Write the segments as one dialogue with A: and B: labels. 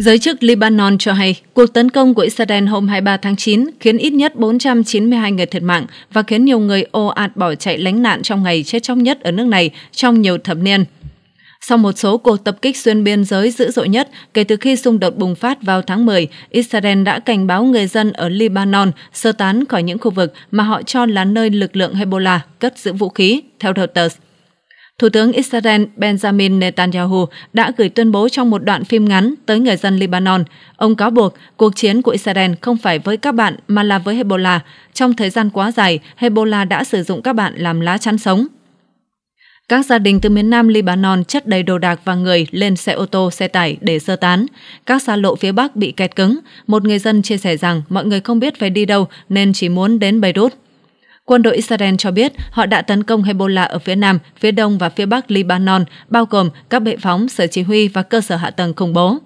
A: Giới chức Lebanon cho hay, cuộc tấn công của Israel hôm 23 tháng 9 khiến ít nhất 492 người thiệt mạng và khiến nhiều người ồ ạt bỏ chạy lánh nạn trong ngày chết chóc nhất ở nước này trong nhiều thập niên. Sau một số cuộc tập kích xuyên biên giới dữ dội nhất kể từ khi xung đột bùng phát vào tháng 10, Israel đã cảnh báo người dân ở Lebanon sơ tán khỏi những khu vực mà họ cho là nơi lực lượng Hezbollah cất giữ vũ khí, theo Reuters. Thủ tướng Israel Benjamin Netanyahu đã gửi tuyên bố trong một đoạn phim ngắn tới người dân Lebanon. Ông cáo buộc cuộc chiến của Israel không phải với các bạn mà là với Hezbollah. Trong thời gian quá dài, Hezbollah đã sử dụng các bạn làm lá chắn sống. Các gia đình từ miền Nam Lebanon chất đầy đồ đạc và người lên xe ô tô, xe tải để sơ tán. Các xa lộ phía Bắc bị kẹt cứng. Một người dân chia sẻ rằng mọi người không biết phải đi đâu nên chỉ muốn đến Beirut. Quân đội Israel cho biết họ đã tấn công Hezbollah ở phía nam, phía đông và phía bắc Lebanon, bao gồm các bệ phóng, sở chỉ huy và cơ sở hạ tầng khủng bố.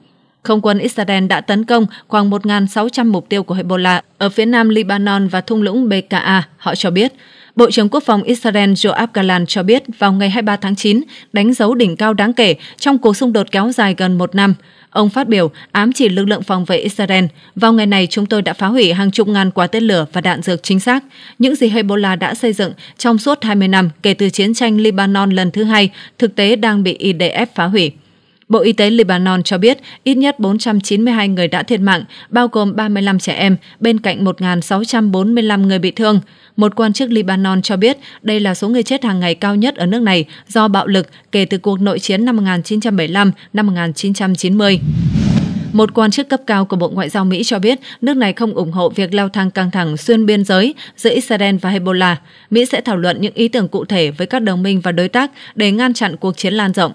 A: Không quân Israel đã tấn công khoảng 1.600 mục tiêu của Hezbollah ở phía nam Lebanon và thung lũng BKA, họ cho biết. Bộ trưởng Quốc phòng Israel Joab Galan cho biết vào ngày 23 tháng 9 đánh dấu đỉnh cao đáng kể trong cuộc xung đột kéo dài gần một năm. Ông phát biểu ám chỉ lực lượng phòng vệ Israel, vào ngày này chúng tôi đã phá hủy hàng chục ngàn quả tên lửa và đạn dược chính xác, những gì Hezbollah đã xây dựng trong suốt 20 năm kể từ chiến tranh Libanon lần thứ hai thực tế đang bị IDF phá hủy. Bộ Y tế Lebanon cho biết ít nhất 492 người đã thiệt mạng, bao gồm 35 trẻ em, bên cạnh 1.645 người bị thương. Một quan chức Lebanon cho biết đây là số người chết hàng ngày cao nhất ở nước này do bạo lực kể từ cuộc nội chiến năm 1975 năm 1990. Một quan chức cấp cao của Bộ Ngoại giao Mỹ cho biết nước này không ủng hộ việc leo thang căng thẳng xuyên biên giới giữa Israel và Hezbollah. Mỹ sẽ thảo luận những ý tưởng cụ thể với các đồng minh và đối tác để ngăn chặn cuộc chiến lan rộng.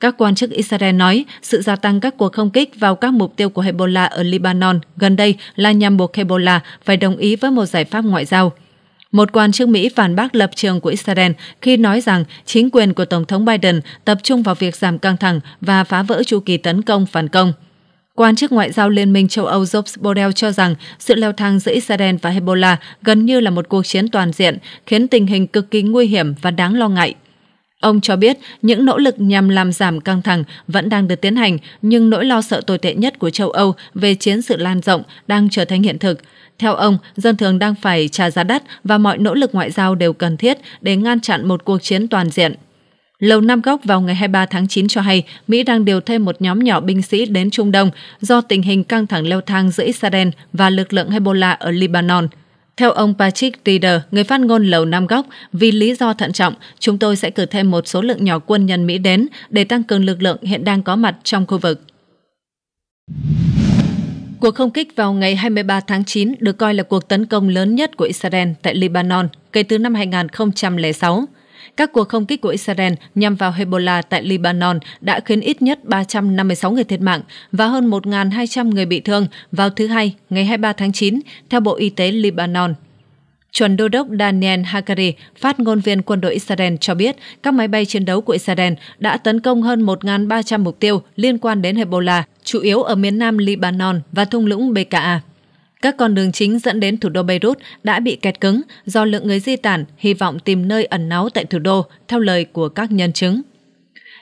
A: Các quan chức Israel nói sự gia tăng các cuộc không kích vào các mục tiêu của Hezbollah ở Lebanon gần đây là nhằm buộc Hezbollah phải đồng ý với một giải pháp ngoại giao. Một quan chức Mỹ phản bác lập trường của Israel khi nói rằng chính quyền của Tổng thống Biden tập trung vào việc giảm căng thẳng và phá vỡ chu kỳ tấn công phản công. Quan chức Ngoại giao Liên minh châu Âu Jobs Borrell cho rằng sự leo thang giữa Israel và Hezbollah gần như là một cuộc chiến toàn diện, khiến tình hình cực kỳ nguy hiểm và đáng lo ngại. Ông cho biết những nỗ lực nhằm làm giảm căng thẳng vẫn đang được tiến hành, nhưng nỗi lo sợ tồi tệ nhất của châu Âu về chiến sự lan rộng đang trở thành hiện thực. Theo ông, dân thường đang phải trả giá đắt và mọi nỗ lực ngoại giao đều cần thiết để ngăn chặn một cuộc chiến toàn diện. Lầu Năm Góc vào ngày 23 tháng 9 cho hay Mỹ đang điều thêm một nhóm nhỏ binh sĩ đến Trung Đông do tình hình căng thẳng leo thang giữa Israel và lực lượng Hezbollah ở Lebanon. Theo ông Patrick Reeder, người phát ngôn Lầu Năm Góc, vì lý do thận trọng, chúng tôi sẽ cử thêm một số lượng nhỏ quân nhân Mỹ đến để tăng cường lực lượng hiện đang có mặt trong khu vực. Cuộc không kích vào ngày 23 tháng 9 được coi là cuộc tấn công lớn nhất của Israel tại Lebanon kể từ năm 2006. Các cuộc không kích của Israel nhằm vào Hezbollah tại Lebanon đã khiến ít nhất 356 người thiệt mạng và hơn 1.200 người bị thương vào thứ Hai ngày 23 tháng 9, theo Bộ Y tế Lebanon. Chuẩn đô đốc Daniel Hagari, phát ngôn viên quân đội Israel cho biết các máy bay chiến đấu của Israel đã tấn công hơn 1.300 mục tiêu liên quan đến Hezbollah, chủ yếu ở miền nam Lebanon và thung lũng BKA. Các con đường chính dẫn đến thủ đô Beirut đã bị kẹt cứng do lượng người di tản hy vọng tìm nơi ẩn náu tại thủ đô, theo lời của các nhân chứng.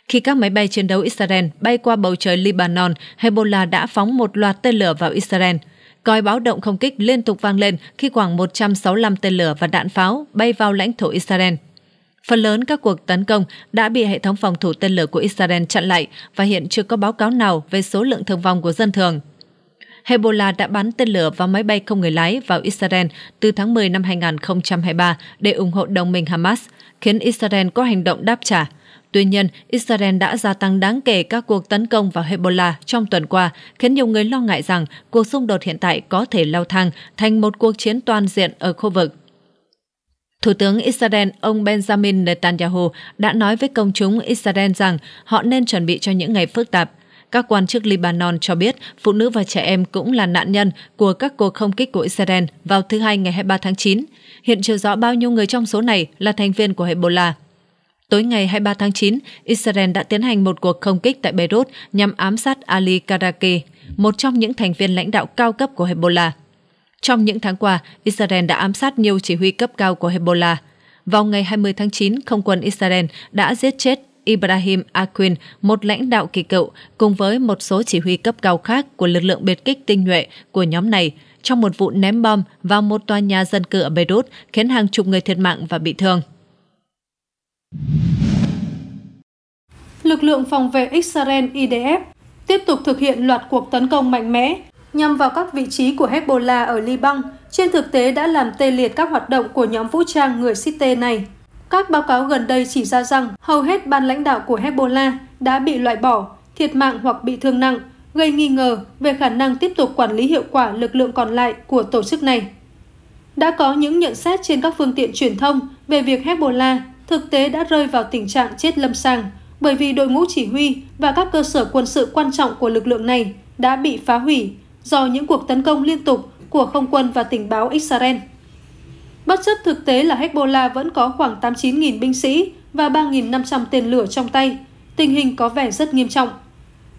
A: Khi các máy bay chiến đấu Israel bay qua bầu trời Lebanon, Hezbollah đã phóng một loạt tên lửa vào Israel. Còi báo động không kích liên tục vang lên khi khoảng 165 tên lửa và đạn pháo bay vào lãnh thổ Israel. Phần lớn các cuộc tấn công đã bị hệ thống phòng thủ tên lửa của Israel chặn lại và hiện chưa có báo cáo nào về số lượng thương vong của dân thường. Hezbollah đã bắn tên lửa và máy bay không người lái vào Israel từ tháng 10 năm 2023 để ủng hộ đồng minh Hamas, khiến Israel có hành động đáp trả. Tuy nhiên, Israel đã gia tăng đáng kể các cuộc tấn công vào Hezbollah trong tuần qua, khiến nhiều người lo ngại rằng cuộc xung đột hiện tại có thể leo thang thành một cuộc chiến toàn diện ở khu vực. Thủ tướng Israel ông Benjamin Netanyahu đã nói với công chúng Israel rằng họ nên chuẩn bị cho những ngày phức tạp các quan chức Libanon cho biết phụ nữ và trẻ em cũng là nạn nhân của các cuộc không kích của Israel vào thứ Hai ngày 23 tháng 9. Hiện chưa rõ bao nhiêu người trong số này là thành viên của Hezbollah. Tối ngày 23 tháng 9, Israel đã tiến hành một cuộc không kích tại Beirut nhằm ám sát Ali Karaki, một trong những thành viên lãnh đạo cao cấp của Hezbollah. Trong những tháng qua, Israel đã ám sát nhiều chỉ huy cấp cao của Hezbollah. Vào ngày 20 tháng 9, không quân Israel đã giết chết Ibrahim Aquin, một lãnh đạo kỳ cựu, cùng với một số chỉ huy cấp cao khác của lực lượng biệt kích tinh nhuệ của nhóm này trong một vụ ném bom vào một tòa nhà dân cư ở Beirut khiến hàng chục người thiệt mạng và bị thương.
B: Lực lượng phòng vệ Israel IDF tiếp tục thực hiện loạt cuộc tấn công mạnh mẽ nhằm vào các vị trí của Hezbollah ở Liban, trên thực tế đã làm tê liệt các hoạt động của nhóm vũ trang người Site này. Các báo cáo gần đây chỉ ra rằng hầu hết ban lãnh đạo của Hezbollah đã bị loại bỏ, thiệt mạng hoặc bị thương nặng, gây nghi ngờ về khả năng tiếp tục quản lý hiệu quả lực lượng còn lại của tổ chức này. Đã có những nhận xét trên các phương tiện truyền thông về việc Hezbollah thực tế đã rơi vào tình trạng chết lâm sàng bởi vì đội ngũ chỉ huy và các cơ sở quân sự quan trọng của lực lượng này đã bị phá hủy do những cuộc tấn công liên tục của không quân và tình báo Israel. Bất chấp thực tế là Hezbollah vẫn có khoảng 89.000 binh sĩ và 3.500 tên lửa trong tay, tình hình có vẻ rất nghiêm trọng.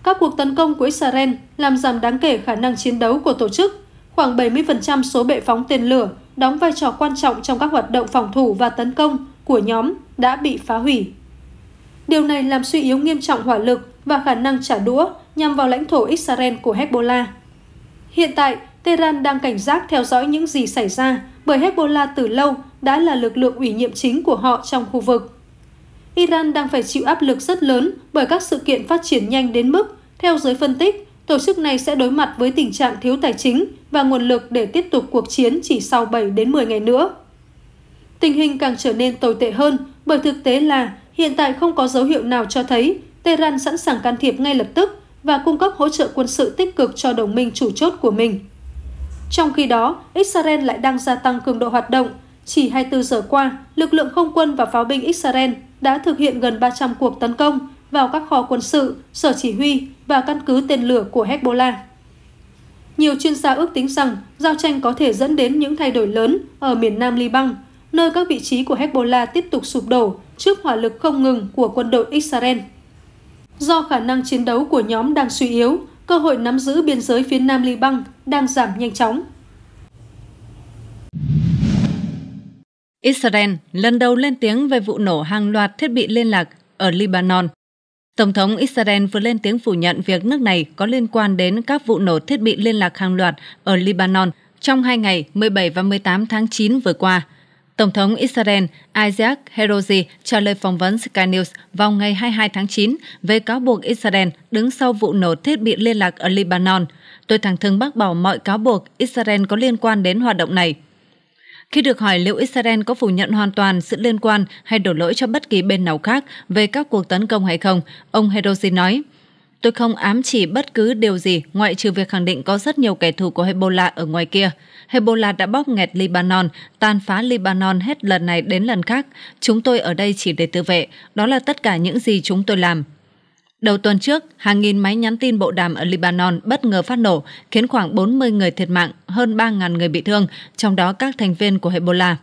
B: Các cuộc tấn công của Israel làm giảm đáng kể khả năng chiến đấu của tổ chức. Khoảng 70% số bệ phóng tên lửa đóng vai trò quan trọng trong các hoạt động phòng thủ và tấn công của nhóm đã bị phá hủy. Điều này làm suy yếu nghiêm trọng hỏa lực và khả năng trả đũa nhằm vào lãnh thổ Israel của Hezbollah. Hiện tại, Tehran đang cảnh giác theo dõi những gì xảy ra bởi Hezbollah từ lâu đã là lực lượng ủy nhiệm chính của họ trong khu vực. Iran đang phải chịu áp lực rất lớn bởi các sự kiện phát triển nhanh đến mức, theo giới phân tích, tổ chức này sẽ đối mặt với tình trạng thiếu tài chính và nguồn lực để tiếp tục cuộc chiến chỉ sau 7 đến 10 ngày nữa. Tình hình càng trở nên tồi tệ hơn bởi thực tế là hiện tại không có dấu hiệu nào cho thấy Tehran sẵn sàng can thiệp ngay lập tức và cung cấp hỗ trợ quân sự tích cực cho đồng minh chủ chốt của mình. Trong khi đó, Israel lại đang gia tăng cường độ hoạt động. Chỉ 24 giờ qua, lực lượng không quân và pháo binh Israel đã thực hiện gần 300 cuộc tấn công vào các kho quân sự, sở chỉ huy và căn cứ tên lửa của Hezbollah. Nhiều chuyên gia ước tính rằng giao tranh có thể dẫn đến những thay đổi lớn ở miền nam Liban, nơi các vị trí của Hezbollah tiếp tục sụp đổ trước hỏa lực không ngừng của quân đội Israel. Do khả năng chiến đấu của nhóm đang suy yếu, cơ hội nắm giữ biên giới phía nam Liban đang giảm nhanh chóng.
A: Israel lần đầu lên tiếng về vụ nổ hàng loạt thiết bị liên lạc ở Lebanon. Tổng thống Israel vừa lên tiếng phủ nhận việc nước này có liên quan đến các vụ nổ thiết bị liên lạc hàng loạt ở Lebanon trong hai ngày 17 và 18 tháng 9 vừa qua – Tổng thống Israel Isaac Herozi trả lời phỏng vấn Sky News vào ngày 22 tháng 9 về cáo buộc Israel đứng sau vụ nổ thiết bị liên lạc ở Lebanon. Tôi thẳng thừng bác bỏ mọi cáo buộc Israel có liên quan đến hoạt động này. Khi được hỏi liệu Israel có phủ nhận hoàn toàn sự liên quan hay đổ lỗi cho bất kỳ bên nào khác về các cuộc tấn công hay không, ông Herozi nói – Tôi không ám chỉ bất cứ điều gì ngoại trừ việc khẳng định có rất nhiều kẻ thù của Hezbollah ở ngoài kia. Hezbollah đã bóp nghẹt Libanon, tàn phá Libanon hết lần này đến lần khác. Chúng tôi ở đây chỉ để tự vệ. Đó là tất cả những gì chúng tôi làm. Đầu tuần trước, hàng nghìn máy nhắn tin bộ đàm ở Libanon bất ngờ phát nổ, khiến khoảng 40 người thiệt mạng, hơn 3.000 người bị thương, trong đó các thành viên của Hezbollah.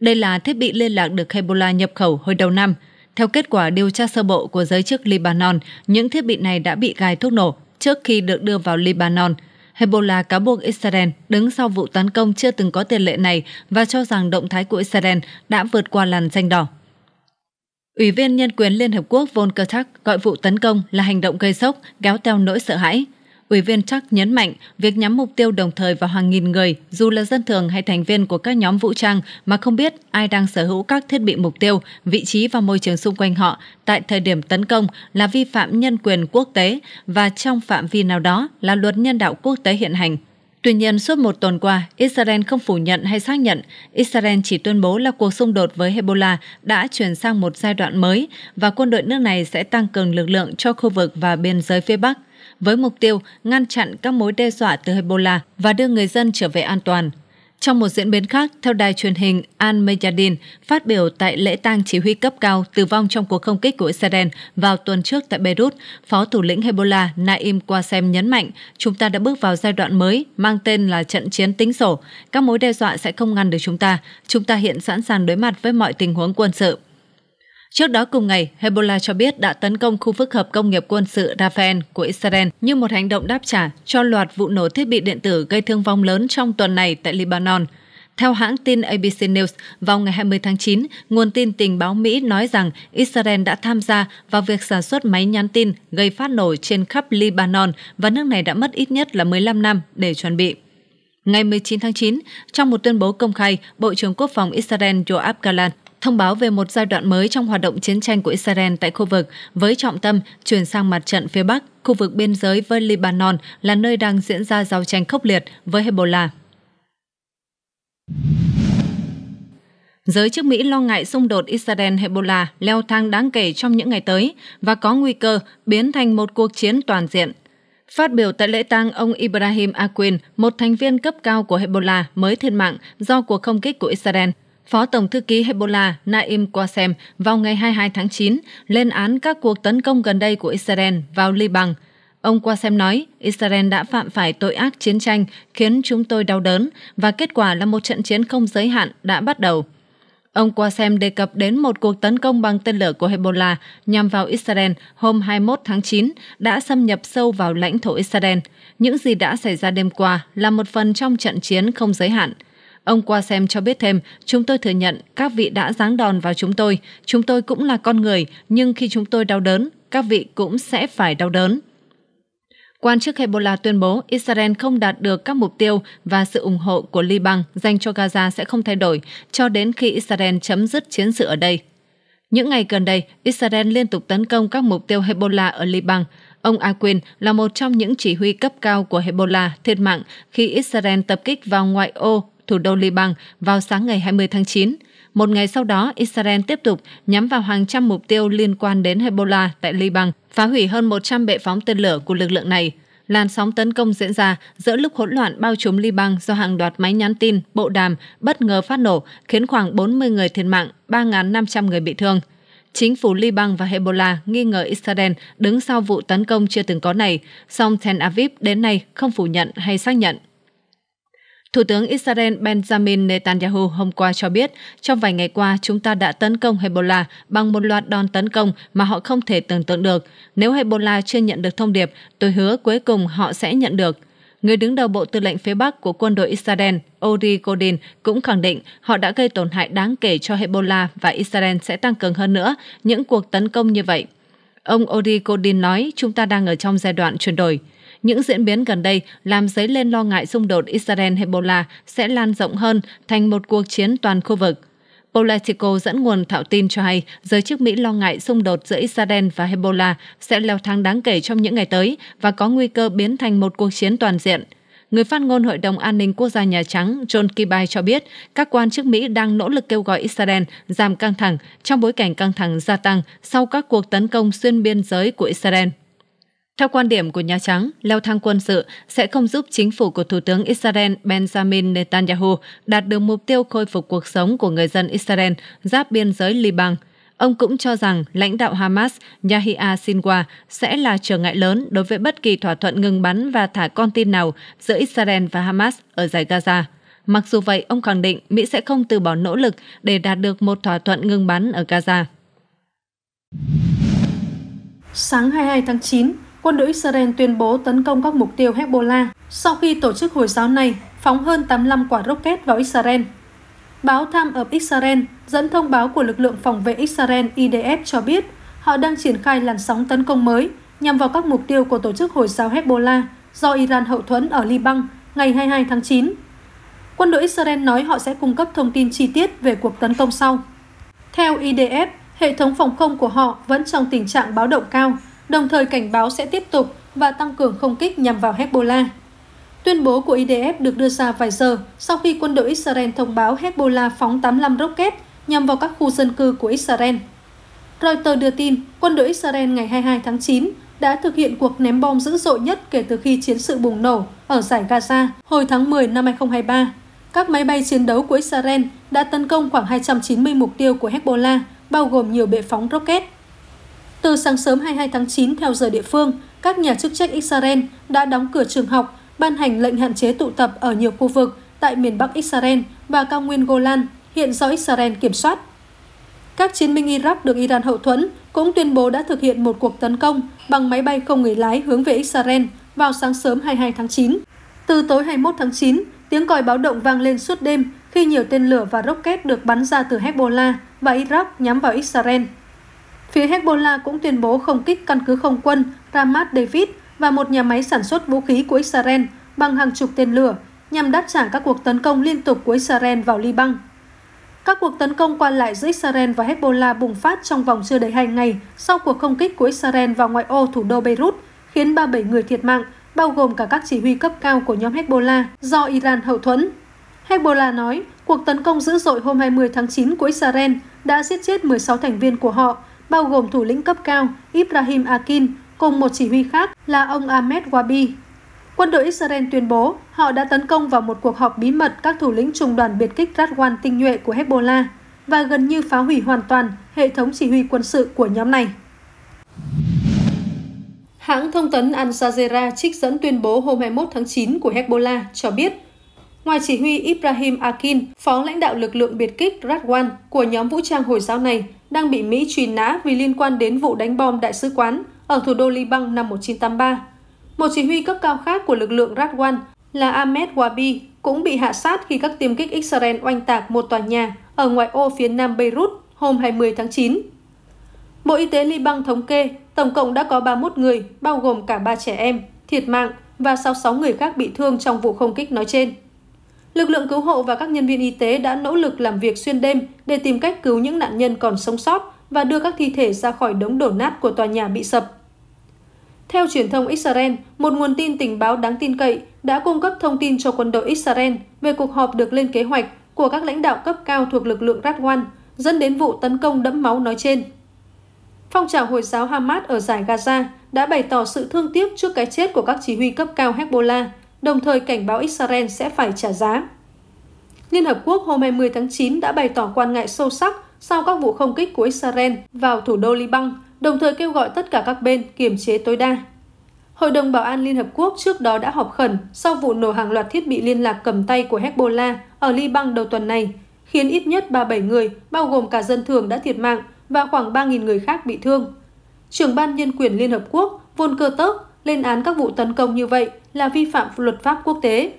A: Đây là thiết bị liên lạc được Hezbollah nhập khẩu hồi đầu năm – theo kết quả điều tra sơ bộ của giới chức Libanon, những thiết bị này đã bị gài thuốc nổ trước khi được đưa vào Libanon. Hezbollah cáo buộc Israel đứng sau vụ tấn công chưa từng có tiền lệ này và cho rằng động thái của Israel đã vượt qua làn danh đỏ. Ủy viên Nhân quyền Liên Hợp Quốc Volker Turk gọi vụ tấn công là hành động gây sốc, kéo theo nỗi sợ hãi. Ủy viên Chuck nhấn mạnh, việc nhắm mục tiêu đồng thời vào hàng nghìn người, dù là dân thường hay thành viên của các nhóm vũ trang mà không biết ai đang sở hữu các thiết bị mục tiêu, vị trí và môi trường xung quanh họ tại thời điểm tấn công là vi phạm nhân quyền quốc tế và trong phạm vi nào đó là luật nhân đạo quốc tế hiện hành. Tuy nhiên, suốt một tuần qua, Israel không phủ nhận hay xác nhận. Israel chỉ tuyên bố là cuộc xung đột với Hezbollah đã chuyển sang một giai đoạn mới và quân đội nước này sẽ tăng cường lực lượng cho khu vực và biên giới phía Bắc với mục tiêu ngăn chặn các mối đe dọa từ Hebola và đưa người dân trở về an toàn. Trong một diễn biến khác, theo đài truyền hình Al Mayadin phát biểu tại lễ tang chỉ huy cấp cao tử vong trong cuộc không kích của Israel vào tuần trước tại Beirut, Phó thủ lĩnh Hebola Naim Qasem nhấn mạnh chúng ta đã bước vào giai đoạn mới mang tên là trận chiến tính sổ. Các mối đe dọa sẽ không ngăn được chúng ta. Chúng ta hiện sẵn sàng đối mặt với mọi tình huống quân sự. Trước đó cùng ngày, Hezbollah cho biết đã tấn công khu phức hợp công nghiệp quân sự Rafah của Israel như một hành động đáp trả cho loạt vụ nổ thiết bị điện tử gây thương vong lớn trong tuần này tại Lebanon. Theo hãng tin ABC News, vào ngày 20 tháng 9, nguồn tin tình báo Mỹ nói rằng Israel đã tham gia vào việc sản xuất máy nhắn tin gây phát nổ trên khắp Lebanon và nước này đã mất ít nhất là 15 năm để chuẩn bị. Ngày 19 tháng 9, trong một tuyên bố công khai, Bộ trưởng Quốc phòng Israel Yoav Gallant thông báo về một giai đoạn mới trong hoạt động chiến tranh của Israel tại khu vực với trọng tâm chuyển sang mặt trận phía Bắc, khu vực biên giới với Lebanon là nơi đang diễn ra giao tranh khốc liệt với Hezbollah. Giới chức Mỹ lo ngại xung đột Israel-Hezbollah leo thang đáng kể trong những ngày tới và có nguy cơ biến thành một cuộc chiến toàn diện. Phát biểu tại lễ tang ông Ibrahim Aquin, một thành viên cấp cao của Hezbollah mới thiệt mạng do cuộc không kích của Israel – Phó Tổng Thư ký Hezbollah Naim Qasem vào ngày 22 tháng 9 lên án các cuộc tấn công gần đây của Israel vào Liban. Ông Qasem nói, Israel đã phạm phải tội ác chiến tranh khiến chúng tôi đau đớn và kết quả là một trận chiến không giới hạn đã bắt đầu. Ông Qasem đề cập đến một cuộc tấn công bằng tên lửa của Hezbollah nhằm vào Israel hôm 21 tháng 9 đã xâm nhập sâu vào lãnh thổ Israel. Những gì đã xảy ra đêm qua là một phần trong trận chiến không giới hạn – Ông Qua Xem cho biết thêm, chúng tôi thừa nhận các vị đã giáng đòn vào chúng tôi. Chúng tôi cũng là con người, nhưng khi chúng tôi đau đớn, các vị cũng sẽ phải đau đớn. Quan chức Hezbollah tuyên bố Israel không đạt được các mục tiêu và sự ủng hộ của Liban dành cho Gaza sẽ không thay đổi cho đến khi Israel chấm dứt chiến sự ở đây. Những ngày gần đây, Israel liên tục tấn công các mục tiêu Hezbollah ở Liban. Ông Aquin là một trong những chỉ huy cấp cao của Hezbollah thiệt mạng khi Israel tập kích vào ngoại ô thủ đô Liban vào sáng ngày 20 tháng 9. Một ngày sau đó, Israel tiếp tục nhắm vào hàng trăm mục tiêu liên quan đến Hezbollah tại Liban, phá hủy hơn 100 bệ phóng tên lửa của lực lượng này. Làn sóng tấn công diễn ra giữa lúc hỗn loạn bao trùm Liban do hàng loạt máy nhắn tin, bộ đàm bất ngờ phát nổ, khiến khoảng 40 người thiệt mạng, 3.500 người bị thương. Chính phủ Liban và Hezbollah nghi ngờ Israel đứng sau vụ tấn công chưa từng có này, song Tel Aviv đến nay không phủ nhận hay xác nhận. Thủ tướng Israel Benjamin Netanyahu hôm qua cho biết, trong vài ngày qua chúng ta đã tấn công Hezbollah bằng một loạt đòn tấn công mà họ không thể tưởng tượng được. Nếu Hezbollah chưa nhận được thông điệp, tôi hứa cuối cùng họ sẽ nhận được. Người đứng đầu Bộ Tư lệnh phía Bắc của quân đội Israel, Ori Godin, cũng khẳng định họ đã gây tổn hại đáng kể cho Hezbollah và Israel sẽ tăng cường hơn nữa những cuộc tấn công như vậy. Ông Ori Godin nói chúng ta đang ở trong giai đoạn chuyển đổi những diễn biến gần đây làm dấy lên lo ngại xung đột Israel-Hezbollah sẽ lan rộng hơn thành một cuộc chiến toàn khu vực. Politico dẫn nguồn thạo tin cho hay giới chức Mỹ lo ngại xung đột giữa Israel và Hezbollah sẽ leo thang đáng kể trong những ngày tới và có nguy cơ biến thành một cuộc chiến toàn diện. Người phát ngôn Hội đồng An ninh Quốc gia Nhà Trắng John Kirby cho biết các quan chức Mỹ đang nỗ lực kêu gọi Israel giảm căng thẳng trong bối cảnh căng thẳng gia tăng sau các cuộc tấn công xuyên biên giới của Israel. Theo quan điểm của Nhà Trắng, leo thang quân sự sẽ không giúp chính phủ của Thủ tướng Israel Benjamin Netanyahu đạt được mục tiêu khôi phục cuộc sống của người dân Israel giáp biên giới Liban. Ông cũng cho rằng lãnh đạo Hamas Yahya Sinwa sẽ là trở ngại lớn đối với bất kỳ thỏa thuận ngừng bắn và thả con tin nào giữa Israel và Hamas ở giải Gaza. Mặc dù vậy, ông khẳng định Mỹ sẽ không từ bỏ nỗ lực để đạt được một thỏa thuận ngừng bắn ở Gaza.
B: Sáng 22 tháng 9, quân đội Israel tuyên bố tấn công các mục tiêu Hezbollah sau khi tổ chức Hồi giáo này phóng hơn 85 quả rocket vào Israel. Báo Tham of Israel dẫn thông báo của lực lượng phòng vệ Israel IDF cho biết họ đang triển khai làn sóng tấn công mới nhằm vào các mục tiêu của tổ chức Hồi giáo Hezbollah do Iran hậu thuẫn ở Liban ngày 22 tháng 9. Quân đội Israel nói họ sẽ cung cấp thông tin chi tiết về cuộc tấn công sau. Theo IDF, hệ thống phòng không của họ vẫn trong tình trạng báo động cao đồng thời cảnh báo sẽ tiếp tục và tăng cường không kích nhằm vào Hezbollah. Tuyên bố của IDF được đưa ra vài giờ sau khi quân đội Israel thông báo Hezbollah phóng 85 rocket nhằm vào các khu dân cư của Israel. Reuters đưa tin quân đội Israel ngày 22 tháng 9 đã thực hiện cuộc ném bom dữ dội nhất kể từ khi chiến sự bùng nổ ở giải Gaza hồi tháng 10 năm 2023. Các máy bay chiến đấu của Israel đã tấn công khoảng 290 mục tiêu của Hezbollah, bao gồm nhiều bệ phóng rocket. Từ sáng sớm 22 tháng 9 theo giờ địa phương, các nhà chức trách Israel đã đóng cửa trường học, ban hành lệnh hạn chế tụ tập ở nhiều khu vực tại miền Bắc Israel và cao nguyên Golan, hiện do Israel kiểm soát. Các chiến binh Iraq được Iran hậu thuẫn cũng tuyên bố đã thực hiện một cuộc tấn công bằng máy bay không người lái hướng về Israel vào sáng sớm 22 tháng 9. Từ tối 21 tháng 9, tiếng còi báo động vang lên suốt đêm khi nhiều tên lửa và rocket được bắn ra từ Hezbollah và Iraq nhắm vào Israel. Phía Hezbollah cũng tuyên bố không kích căn cứ không quân Ramat David và một nhà máy sản xuất vũ khí của Israel bằng hàng chục tên lửa nhằm đáp trả các cuộc tấn công liên tục của Israel vào Liban. Các cuộc tấn công qua lại giữa Israel và Hezbollah bùng phát trong vòng chưa đầy hai ngày sau cuộc không kích của Israel vào ngoại ô thủ đô Beirut, khiến 37 người thiệt mạng, bao gồm cả các chỉ huy cấp cao của nhóm Hezbollah do Iran hậu thuẫn. Hezbollah nói, cuộc tấn công dữ dội hôm 20 tháng 9 của Israel đã giết chết 16 thành viên của họ, bao gồm thủ lĩnh cấp cao Ibrahim Akin cùng một chỉ huy khác là ông Ahmed Wabi. Quân đội Israel tuyên bố họ đã tấn công vào một cuộc họp bí mật các thủ lĩnh trung đoàn biệt kích Radwan tinh nhuệ của Hezbollah và gần như phá hủy hoàn toàn hệ thống chỉ huy quân sự của nhóm này. Hãng thông tấn Al Jazeera trích dẫn tuyên bố hôm 21 tháng 9 của Hezbollah cho biết Ngoài chỉ huy Ibrahim Akin, phó lãnh đạo lực lượng biệt kích Radwan của nhóm vũ trang Hồi giáo này, đang bị Mỹ truy nã vì liên quan đến vụ đánh bom đại sứ quán ở thủ đô Liban năm 1983. Một chỉ huy cấp cao khác của lực lượng Radwan là Ahmed Wabi cũng bị hạ sát khi các tiêm kích Israel oanh tạc một tòa nhà ở ngoại ô phía nam Beirut hôm 20 tháng 9. Bộ Y tế Liban thống kê tổng cộng đã có 31 người, bao gồm cả 3 trẻ em, thiệt mạng và 66 người khác bị thương trong vụ không kích nói trên. Lực lượng cứu hộ và các nhân viên y tế đã nỗ lực làm việc xuyên đêm để tìm cách cứu những nạn nhân còn sống sót và đưa các thi thể ra khỏi đống đổ nát của tòa nhà bị sập. Theo truyền thông Israel, một nguồn tin tình báo đáng tin cậy đã cung cấp thông tin cho quân đội Israel về cuộc họp được lên kế hoạch của các lãnh đạo cấp cao thuộc lực lượng Radwan, dẫn đến vụ tấn công đẫm máu nói trên. Phong trào Hồi giáo Hamas ở giải Gaza đã bày tỏ sự thương tiếc trước cái chết của các chỉ huy cấp cao Hezbollah đồng thời cảnh báo Israel sẽ phải trả giá. Liên Hợp Quốc hôm 20 tháng 9 đã bày tỏ quan ngại sâu sắc sau các vụ không kích của Israel vào thủ đô Liban, đồng thời kêu gọi tất cả các bên kiềm chế tối đa. Hội đồng Bảo an Liên Hợp Quốc trước đó đã họp khẩn sau vụ nổ hàng loạt thiết bị liên lạc cầm tay của Hezbollah ở Liban đầu tuần này, khiến ít nhất 37 người, bao gồm cả dân thường đã thiệt mạng và khoảng 3.000 người khác bị thương. Trưởng ban nhân quyền Liên Hợp Quốc Volker Turk lên án các vụ tấn công như vậy là vi phạm luật pháp quốc tế.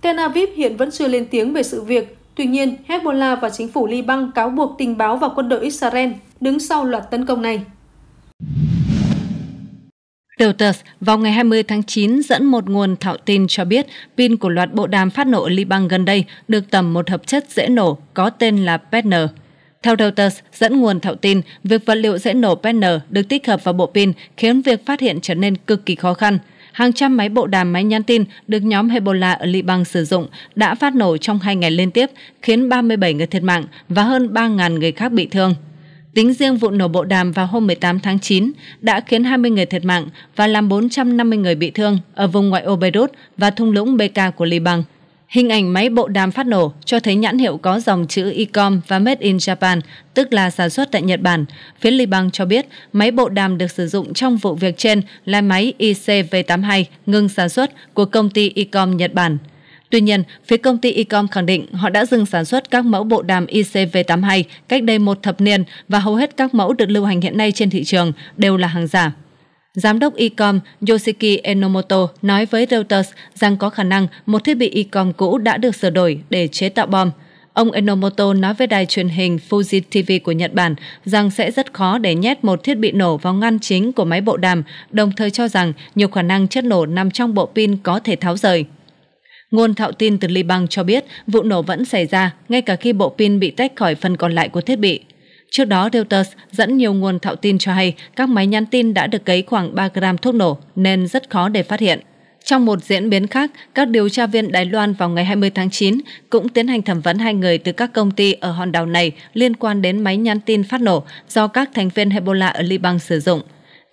B: Tel Aviv hiện vẫn chưa lên tiếng về sự việc, tuy nhiên Hezbollah và chính phủ Liban cáo buộc tình báo và quân đội Israel đứng sau loạt tấn công này.
A: Reuters vào ngày 20 tháng 9 dẫn một nguồn thạo tin cho biết pin của loạt bộ đàm phát nổ Liban gần đây được tầm một hợp chất dễ nổ có tên là Petner. Theo Reuters, dẫn nguồn thạo tin, việc vật liệu dễ nổ PN được tích hợp vào bộ pin khiến việc phát hiện trở nên cực kỳ khó khăn. Hàng trăm máy bộ đàm máy nhắn tin được nhóm Hezbollah ở Liban sử dụng đã phát nổ trong hai ngày liên tiếp, khiến 37 người thiệt mạng và hơn 3.000 người khác bị thương. Tính riêng vụ nổ bộ đàm vào hôm 18 tháng 9 đã khiến 20 người thiệt mạng và làm 450 người bị thương ở vùng ngoại ô Beirut và thung lũng Bekaa của Liban. Hình ảnh máy bộ đàm phát nổ cho thấy nhãn hiệu có dòng chữ Ecom và Made in Japan, tức là sản xuất tại Nhật Bản. Phía Liban cho biết máy bộ đàm được sử dụng trong vụ việc trên là máy ICV82 ngừng sản xuất của công ty Ecom Nhật Bản. Tuy nhiên, phía công ty Ecom khẳng định họ đã dừng sản xuất các mẫu bộ đàm ICV82 cách đây một thập niên và hầu hết các mẫu được lưu hành hiện nay trên thị trường đều là hàng giả. Giám đốc ICOM Yoshiki Enomoto nói với Reuters rằng có khả năng một thiết bị ICOM cũ đã được sửa đổi để chế tạo bom. Ông Enomoto nói với đài truyền hình Fuji TV của Nhật Bản rằng sẽ rất khó để nhét một thiết bị nổ vào ngăn chính của máy bộ đàm, đồng thời cho rằng nhiều khả năng chất nổ nằm trong bộ pin có thể tháo rời. Nguồn thạo tin từ Liban cho biết vụ nổ vẫn xảy ra ngay cả khi bộ pin bị tách khỏi phần còn lại của thiết bị. Trước đó, Reuters dẫn nhiều nguồn thạo tin cho hay các máy nhắn tin đã được cấy khoảng 3 gram thuốc nổ nên rất khó để phát hiện. Trong một diễn biến khác, các điều tra viên Đài Loan vào ngày 20 tháng 9 cũng tiến hành thẩm vấn hai người từ các công ty ở hòn đảo này liên quan đến máy nhắn tin phát nổ do các thành viên Hezbollah ở Liban sử dụng.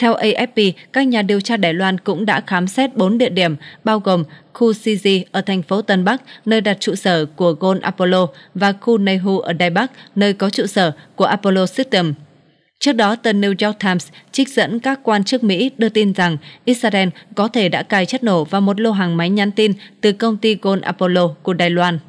A: Theo AFP, các nhà điều tra Đài Loan cũng đã khám xét 4 địa điểm, bao gồm khu Sisi ở thành phố Tân Bắc, nơi đặt trụ sở của Gold Apollo, và khu Neihu ở Đài Bắc, nơi có trụ sở của Apollo System. Trước đó, tờ New York Times trích dẫn các quan chức Mỹ đưa tin rằng Israel có thể đã cài chất nổ vào một lô hàng máy nhắn tin từ công ty Gold Apollo của Đài Loan.